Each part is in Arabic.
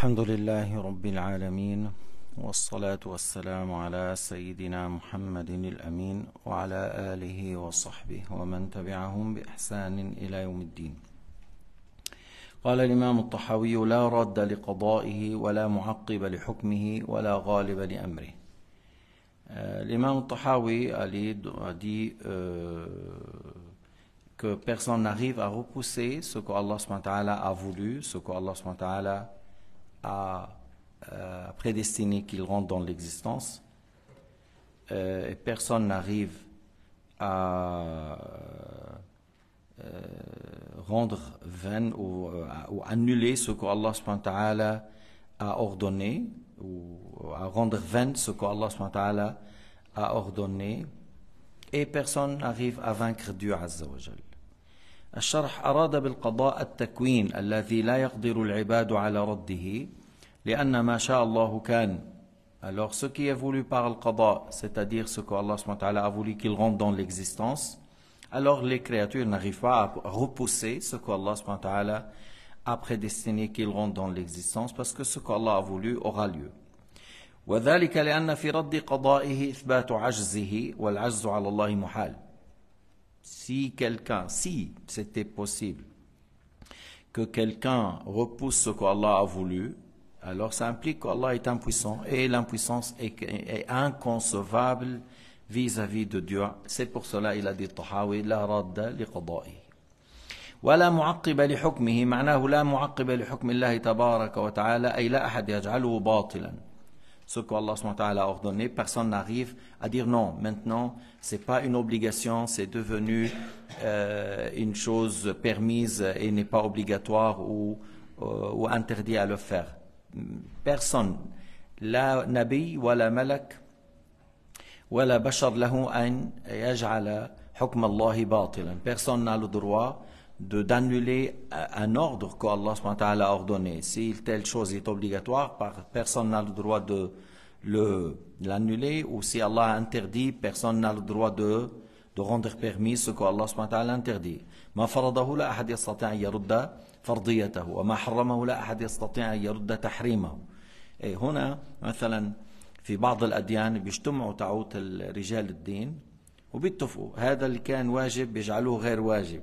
الحمد لله رب العالمين والصلاة والسلام على سيدنا محمد الأمين وعلى آله وصحبه ومن تبعهم بإحسان إلى يوم الدين قال الإمام الطحاوي لا رد لقضائه ولا معقب لحكمه ولا غالب لأمره الإمام الطحاوي قال dit euh, que personne n'arrive à repousser ce que Allah a voulu, ce que Allah Euh, à prédestiner qu'il rentre dans l'existence. Euh, et personne n'arrive à euh, rendre vain ou, annuler ce que Allah a ordonné ou à rendre vain ce que Allah a ordonné et personne n'arrive à vaincre Dieu Azza wa الشرح أراد بالقضاء التكوين الذي لا يقدر العباد على رده لأن ما شاء الله كان Alors ce qui est voulu par le qada, c'est-à-dire ce que Allah SWT a voulu qu'il rentre dans l'existence, alors les créatures n'arrivent pas à repousser ce que Allah SWT a prédestiné qu'il rentre dans l'existence parce que ce que Allah a voulu aura lieu. وذلك لأن في رد قضائه إثبات عجزه والعجز على الله محال. si quelqu'un, si c'était possible que quelqu'un repousse ce qu'Allah a voulu, alors ça implique qu'Allah est impuissant et l'impuissance est, inconcevable vis-à-vis de Dieu. C'est pour cela il a dit Tahawi la radda li qada'i. ولا معقب لحكمه معناه لا معقب لحكم الله تبارك وتعالى اي لا احد يجعله باطلا ce qu'Allah a ordonné, personne n'arrive à dire non, maintenant, ce n'est pas une obligation, c'est devenu euh, une chose permise et n'est pas obligatoire ou, euh, ou interdit à le faire. Personne, la Nabi Malak Bashar an yaj'ala hukm Personne n'a le droit de d'annuler un ordre qu'Allah a ordonné. Si telle chose est obligatoire, personne n'a le droit de l'annuler, ou si Allah a interdit, personne n'a le droit de, de rendre permis ce qu'Allah interdit. ما فرضه لا أحد يستطيع أن يرد فرضيته وما حرمه لا أحد يستطيع أن يرد تحريمه إيه هنا مثلا في بعض الأديان بيجتمعوا تعوت رجال الدين وبيتفقوا هذا اللي كان واجب بيجعلوه غير واجب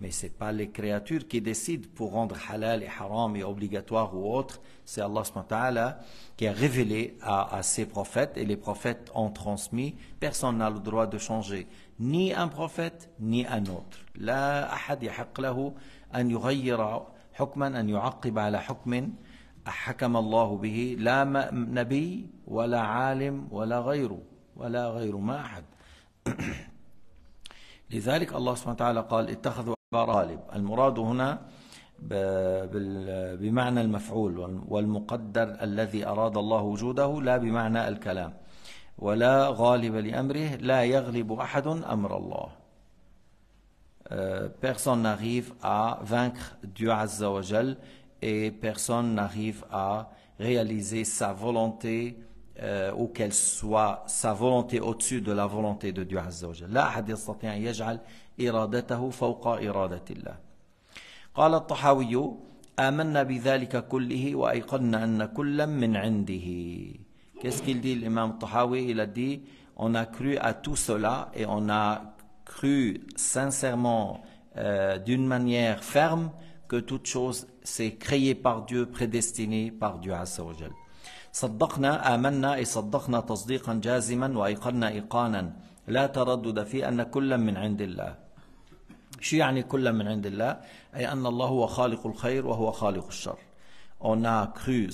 Mais ce n'est pas les créatures qui décident pour rendre halal et haram et obligatoire ou autre. C'est Allah subhanahu qui a révélé à, à, ses prophètes et les prophètes ont transmis. Personne n'a le droit de changer. Ni un prophète, ni un autre. La ahad lahu an yughayyira hukman an yu'aqqiba ala hukmin. حكم الله به لا نبي ولا عالم ولا غيره ولا غير ما أحد لذلك الله سبحانه وتعالى قال اتخذوا غالب المراد هنا بمعنى المفعول والمقدر الذي أراد الله وجوده لا بمعنى الكلام ولا غالب لأمره لا يغلب أحد أمر الله Personne n'arrive à vaincre Dieu Azza wa Jal et personne n'arrive à réaliser sa volonté euh, ou qu'elle soit sa volonté au-dessus de la volonté de Dieu Azza wa Jal. يستطيع أن يجعل إرادته فوق إرادة الله قال الطحاوي آمنا بذلك كله وأيقنا أن كلا من عنده Qu'est-ce qu'il dit l'imam Tahawi Il a dit On a cru à tout cela et on a cru sincèrement, euh, d'une manière ferme, que toute chose s'est créée par Dieu, prédestinée par Dieu Azza wa Jal. صدقنا آمنا أي صدقنا تصديقا جازما وأيقنا إيقانا لا تردد في أن كلا من عند الله شو يعني كل من عند الله أي أن الله هو خالق الخير وهو خالق الشر on a cru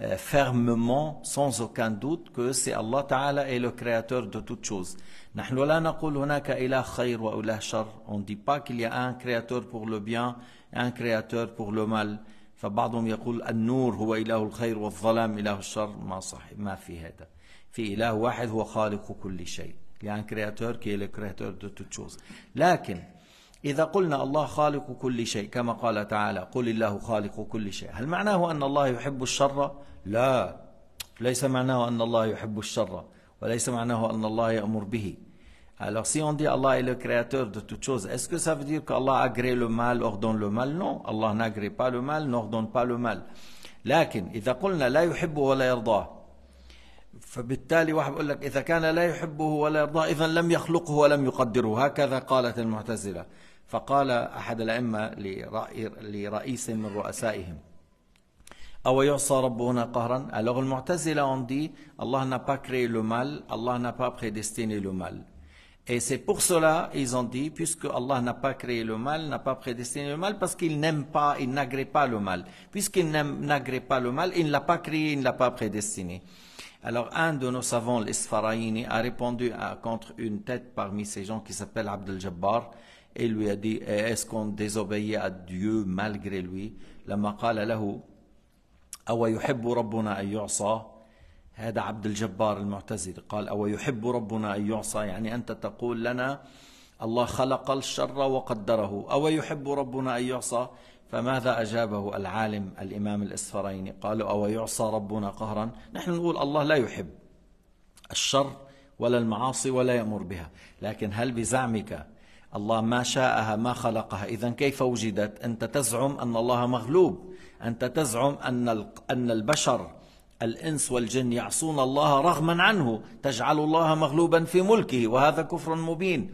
euh, fermement sans aucun doute que c'est Allah Ta'ala est le créateur de toutes choses نحن لا نقول هناك إله خير وإله شر on dit pas qu'il y a un créateur pour le bien un créateur pour le mal فبعضهم يقول النور هو إله الخير والظلام إله الشر ما صحيح ما في هذا في إله واحد هو خالق كل شيء يعني كرياتور كي لكرياتور دو تشوز لكن إذا قلنا الله خالق كل شيء كما قال تعالى قل الله خالق كل شيء هل معناه أن الله يحب الشر؟ لا ليس معناه أن الله يحب الشر وليس معناه أن الله يأمر به Alors si on dit Allah est le créateur de toutes choses, est-ce que ça veut dire qu'Allah agrée le mal, ordonne le mal Non, Allah n'agrée pas le mal, n'ordonne pas le mal. لكن إذا قلنا لا يحب ولا يرضاه فبالتالي واحد بيقول لك اذا كان لا يحبه ولا يرضاه اذا لم يخلقه ولم يقدره هكذا قالت المعتزله فقال احد الائمه لرئيس من رؤسائهم او يعصى ربنا قهرا الوغ المعتزله اون دي الله نا با كري لو مال الله نا با بريديستيني لو مال Et c'est pour cela, ils ont dit, puisque Allah n'a pas créé le mal, n'a pas prédestiné le mal, parce qu'il n'aime pas, il n'agrée pas le mal. Puisqu'il n'agrée pas le mal, il ne l'a pas créé, il ne l'a pas prédestiné. Alors, un de nos savants, l'Isfaraini, a répondu à, contre une tête parmi ces gens qui s'appelle Abdel Jabbar et lui a dit Est-ce qu'on désobéit à Dieu malgré lui لما قال له أو يحب ربنا أن يعصى هذا عبد الجبار المعتزل قال أو يحب ربنا أن يعصى يعني أنت تقول لنا الله خلق الشر وقدره أو يحب ربنا أن يعصى فماذا أجابه العالم الإمام الإسفريني قالوا أو يعصى ربنا قهرا نحن نقول الله لا يحب الشر ولا المعاصي ولا يأمر بها لكن هل بزعمك الله ما شاءها ما خلقها إذا كيف وجدت أنت تزعم أن الله مغلوب أنت تزعم أن أن البشر الإنس والجن يعصون الله رغما عنه تجعل الله مغلوبا في ملكه وهذا كفر مبين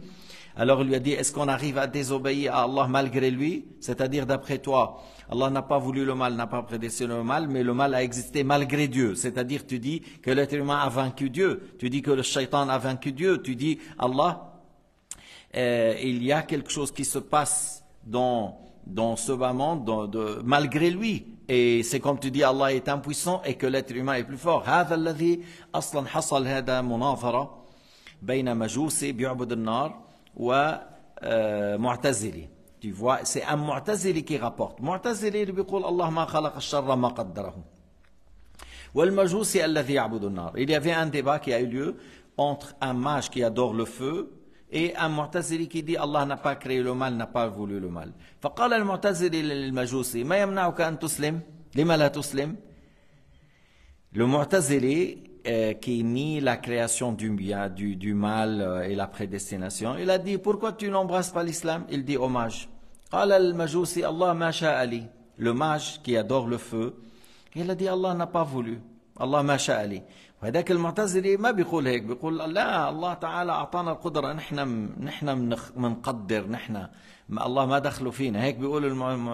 Alors il lui a dit, est-ce qu'on arrive à désobéir à Allah malgré lui C'est-à-dire d'après toi, Allah n'a pas voulu le mal, n'a pas prédestiné le mal, mais le mal a existé malgré Dieu. C'est-à-dire tu dis que l'être humain a vaincu Dieu, tu dis que le shaitan a vaincu Dieu, tu dis Allah, euh, il y a quelque chose qui se passe dans, dans ce monde malgré lui. Et c'est comme tu dis, Allah est impuissant et que l'être humain est plus fort. ومعتزلي سي ان معتزلي كي رابورت معتزلي اللي بيقول الله ما خلق الشر ما قدره والمجوسي الذي يعبد النار il y avait un débat qui a eu lieu entre un mage qui adore le feu et un معتزلي qui dit الله n'a pas créé le mal n'a pas voulu le mal فقال المعتزلي للمجوسي ما يمنعك ان تسلم لما لا تسلم المعتزلي Euh, qui nie la création du, du, du mal euh, et la prédestination, il a dit Pourquoi tu n'embrasses pas l'islam Il dit Hommage. Le mage qui adore le feu, il a dit Allah n'a pas voulu. Allah ali هذاك المعتزلي ما بيقول هيك بيقول لا الله تعالى اعطانا القدره نحن نحن بنقدر نحن الله ما دخله فينا هيك بيقول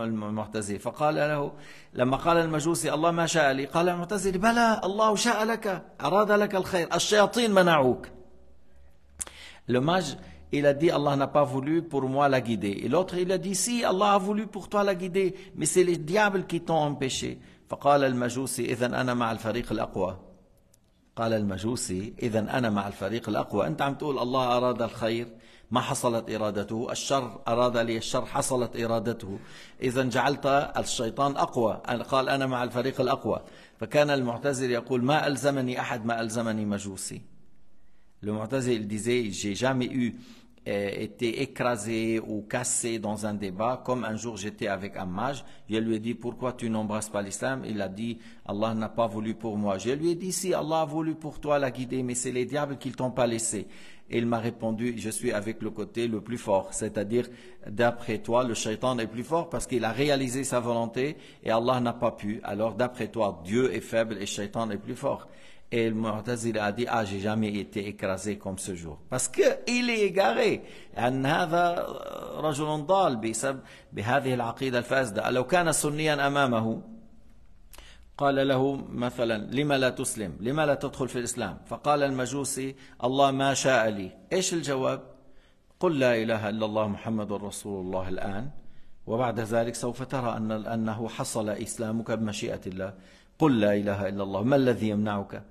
المعتزلي فقال له لما قال المجوسي الله ما شاء لي قال المعتزلي بلى الله شاء لك اراد لك الخير الشياطين منعوك لوماج il a dit Allah n'a pas voulu pour moi la guider. Et l'autre, il a dit si, Allah a voulu pour toi la guider, mais c'est les diables qui t'ont empêché. فقال المجوسي إذا أنا مع الفريق الأقوى. قال المجوسي إذا أنا مع الفريق الأقوى أنت عم تقول الله أراد الخير ما حصلت إرادته الشر أراد لي الشر حصلت إرادته إذا جعلت الشيطان أقوى قال أنا مع الفريق الأقوى فكان المعتزل يقول ما ألزمني أحد ما ألزمني مجوسي المعتزل Mu'tazil disait J'ai jamais eu Euh, était écrasé ou cassé dans un débat, comme un jour j'étais avec un mage, je lui ai dit pourquoi tu n'embrasses pas l'islam Il a dit Allah n'a pas voulu pour moi. Je lui ai dit si Allah a voulu pour toi la guider, mais c'est les diables qui t'ont pas laissé. Et il m'a répondu je suis avec le côté le plus fort, c'est-à-dire d'après toi le shaitan est plus fort parce qu'il a réalisé sa volonté et Allah n'a pas pu. Alors d'après toi Dieu est faible et shaitan est plus fort. Et le اجي a dit, ah, j'ai jamais été écrasé comme ce jour. Parce est égaré. أن هذا رجل ضال بسبب بهذه العقيدة الفاسدة. لو كان سنيا أمامه قال له مثلا لما لا تسلم لما لا تدخل في الإسلام فقال المجوسي الله ما شاء لي إيش الجواب قل لا إله إلا الله محمد رسول الله الآن وبعد ذلك سوف ترى أن أنه حصل إسلامك بمشيئة الله قل لا إله إلا الله ما الذي يمنعك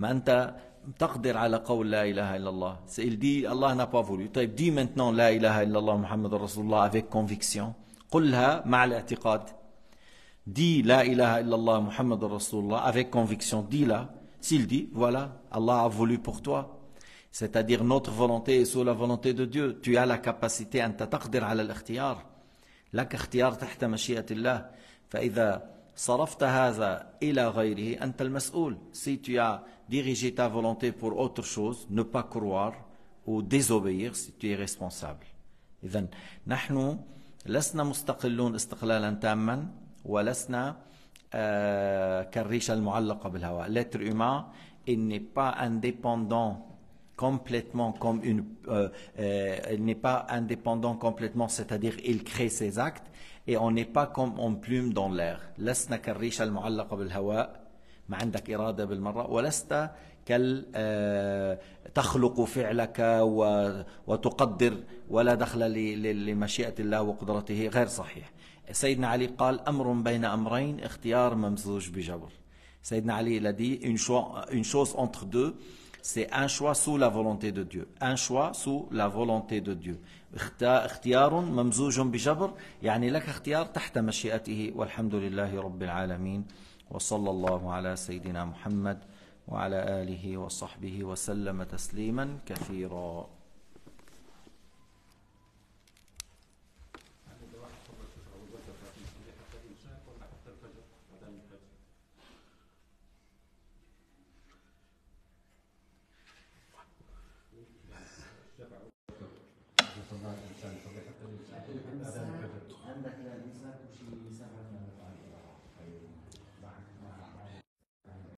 ما انت تقدر على قول لا اله الا الله سيل دي الله نا با فولي طيب دي مينتنون لا اله الا الله محمد رسول الله افيك كونفيكسيون قلها مع الاعتقاد دي لا اله الا الله محمد رسول الله افيك كونفيكسيون دي لا سيل دي فوالا الله ا فولي بور توا C'est-à-dire notre volonté est sous la volonté de Dieu. Tu as la capacité, tu as le capacité de faire l'ikhtiyar. L'ikhtiyar صرفت هذا الى غيره انت المسؤول سي تو ا ديريجي تا فولونتي بور اوتر شوز نو با كروار او ديزوبيير سي تو ريسبونسابل اذا نحن لسنا مستقلون استقلالا تاما ولسنا آه كالريشه المعلقه بالهواء لتر هيومان ني با انديبوندون complètement comme une, euh, euh, elle n'est pas indépendant complètement, c'est-à-dire il crée ses actes et on n'est pas comme on plume dans l'air. لسنا كالريشة المعلقة بالهواء ما عندك إرادة بالمرة ولست كال تخلق فعلك وتقدر ولا دخل لمشيئة الله وقدرته غير صحيح سيدنا علي قال أمر بين أمرين اختيار ممزوج بجبر سيدنا علي il a dit une chose, une chose entre deux C'est un choix sous la volonté de Dieu. Un choix sous la volonté de Dieu. اختيار ممزوج بجبر يعني لك اختيار تحت مشيئته والحمد لله رب العالمين وصلى الله على سيدنا محمد وعلى آله وصحبه وسلم تسليما كثيرا